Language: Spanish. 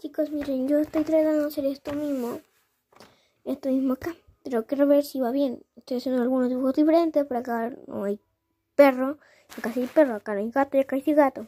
Chicos, miren, yo estoy tratando de hacer esto mismo. Esto mismo acá. Pero quiero ver si va bien. Estoy haciendo algunos dibujos diferentes. Por acá no hay perro. Acá sí hay perro. Acá no hay gato y acá hay gato.